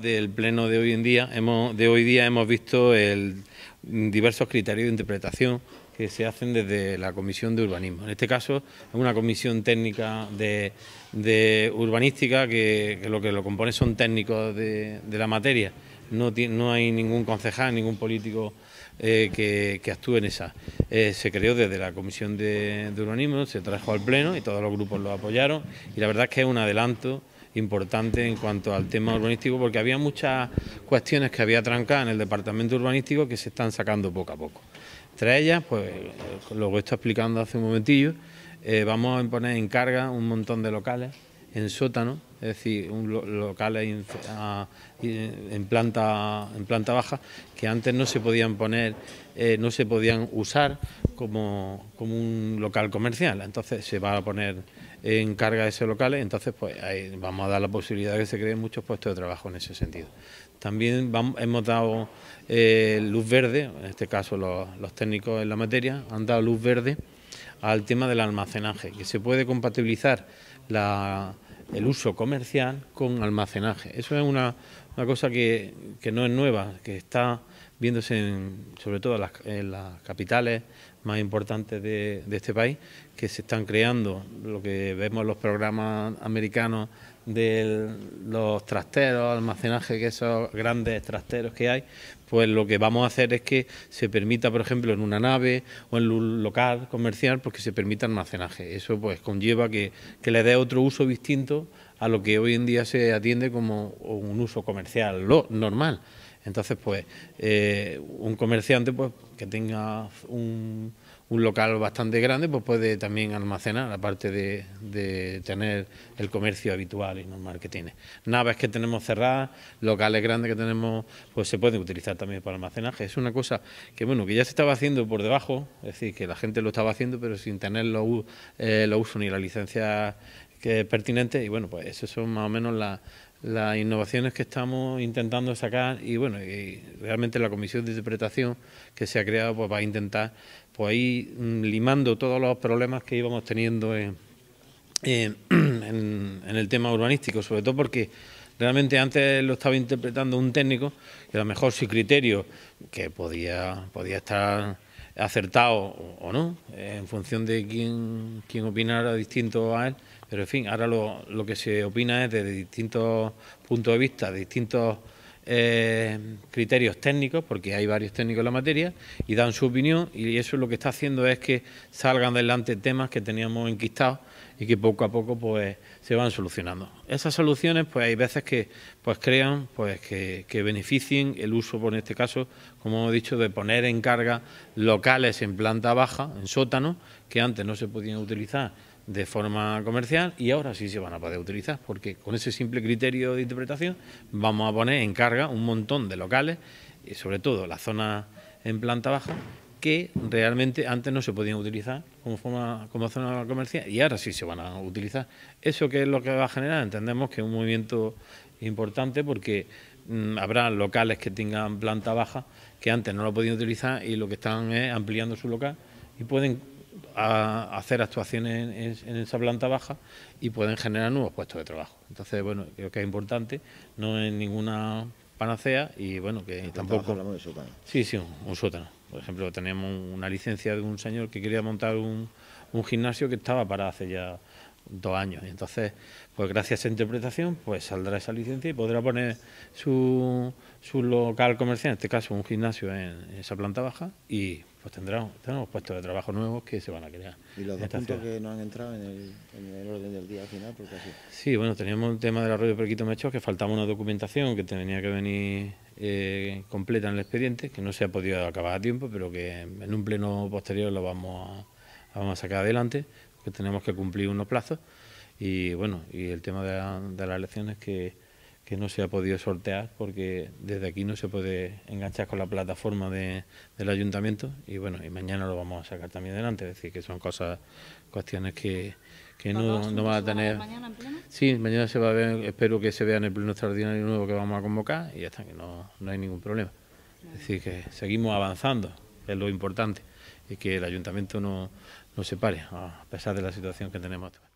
del pleno de hoy en día hemos, de hoy día hemos visto el, diversos criterios de interpretación que se hacen desde la Comisión de Urbanismo. En este caso es una comisión técnica de, urbanística que, lo que lo compone son técnicos de, la materia. No, no, hay ningún concejal, ningún político eh, que, actúe en esa. Eh, se creó desde la Comisión de Urbanismo, se trajo al Pleno y todos los grupos lo apoyaron y la verdad es que es un adelanto importante en cuanto al tema urbanístico, porque había muchas cuestiones que había trancadas en el departamento urbanístico que se están sacando poco a poco. Entre ellas, pues eh, lo que estado explicando hace un momentillo, eh, vamos a poner en carga un montón de locales en sótano, es decir, un locales en, planta, en planta baja que antes no se podían poner, eh, no se podían usar como, como un local comercial. Entonces se va a poner en carga de esos locales, entonces pues vamos a dar la posibilidad de que se creen muchos puestos de trabajo en ese sentido. También hemos dado eh, luz verde, en este caso los, técnicos en la materia han dado luz verde al tema del almacenaje, que se puede compatibilizar el uso comercial con almacenaje. Eso es una, cosa que, que, no es nueva, que está viéndose sobre todo en las, capitales más importantes de, este país, que se están creando lo que vemos en los programas americanos de los trasteros, almacenaje, que esos grandes trasteros que hay, pues lo que vamos a hacer es que se permita, por ejemplo, en una nave o en un local comercial, pues que se permita almacenaje. Eso pues conlleva que, que le dé otro uso distinto a lo que hoy en día se atiende como un uso comercial lo normal. Entonces, pues, eh, un comerciante pues, que tenga un, local bastante grande, pues puede también almacenar, aparte de, tener el comercio habitual y normal que tiene. Naves que tenemos cerradas, locales grandes que tenemos, pues se pueden utilizar también para almacenaje. Es una cosa que, bueno, que ya se estaba haciendo por debajo, es decir, que la gente lo estaba haciendo, pero sin tener los, eh, ni la licencia que pertinente y bueno, pues eso son más o menos las las innovaciones que estamos intentando sacar y bueno, y realmente la comisión de interpretación que se ha creado pues va a intentar pues ir mm, limando todos los problemas que íbamos teniendo en, el tema urbanístico, sobre todo porque realmente antes lo estaba interpretando un técnico y a lo mejor su criterio que podía, podía estar acertado o no, eh, en función de quién, quién opinara distinto a él. Pero en fin, ahora lo, que se opina es desde distintos puntos de vista, distintos eh, criterios técnicos, porque hay varios técnicos en la materia, y dan su opinión, y eso lo que está haciendo es que salgan adelante temas que teníamos enquistados y que poco a poco pues se van solucionando. Esas soluciones pues hay veces que pues crean pues que, beneficien el uso, por pues, en este caso, como hemos dicho, de poner en carga locales en planta baja, en sótano, que antes no se podían utilizar de forma comercial y ahora sí se van a poder utilizar, porque con ese simple criterio de interpretación vamos a poner en carga un montón de locales, y sobre todo la zona en planta baja, que realmente antes no se podían utilizar como, como zona comercial y ahora sí se van a utilizar. ¿Eso que es lo que va a generar? Entendemos que es un movimiento importante porque mm, habrá locales que tengan planta baja que antes no lo podían utilizar y lo que están es ampliando su local y pueden hacer actuaciones en, en, esa planta baja y pueden generar nuevos puestos de trabajo. Entonces, bueno, creo que es importante, no es ninguna panacea y bueno, que tampoco... Sí, sí, un, sótano. Por ejemplo, teníamos una licencia de un señor que quería montar un, gimnasio que estaba para hace ya dos años. Y entonces, pues gracias a esa interpretación, pues saldrá esa licencia y podrá poner su, su local comercial, en este caso un gimnasio en esa planta baja, y pues tendremos, tenemos puestos de trabajo nuevos que se van a crear. ¿Y los dos puntos que no han entrado en el, orden del día final? Porque Sí, bueno, teníamos el tema del arroyo Perquito Mecho que faltaba una documentación que tenía que venir eh, completa en el expediente, que no se ha podido acabar a tiempo, pero que en un pleno posterior lo vamos a, sacar adelante, que tenemos que cumplir unos plazos. Y bueno, y el tema de, de las elecciones que que no se ha podido sortear porque desde aquí no se puede enganchar con la plataforma del ayuntamiento y bueno, y mañana lo vamos a sacar también adelante, es decir, que son cosas, cuestiones que, no, no van a tener... ¿Mañana en pleno? Sí, mañana se va a ver, espero que se vea en el pleno extraordinario nuevo que vamos a convocar y ya está, que no, no hay ningún problema. Es decir, que seguimos avanzando, es lo importante, y que el ayuntamiento no, no se pare, a pesar de la situación que tenemos actual.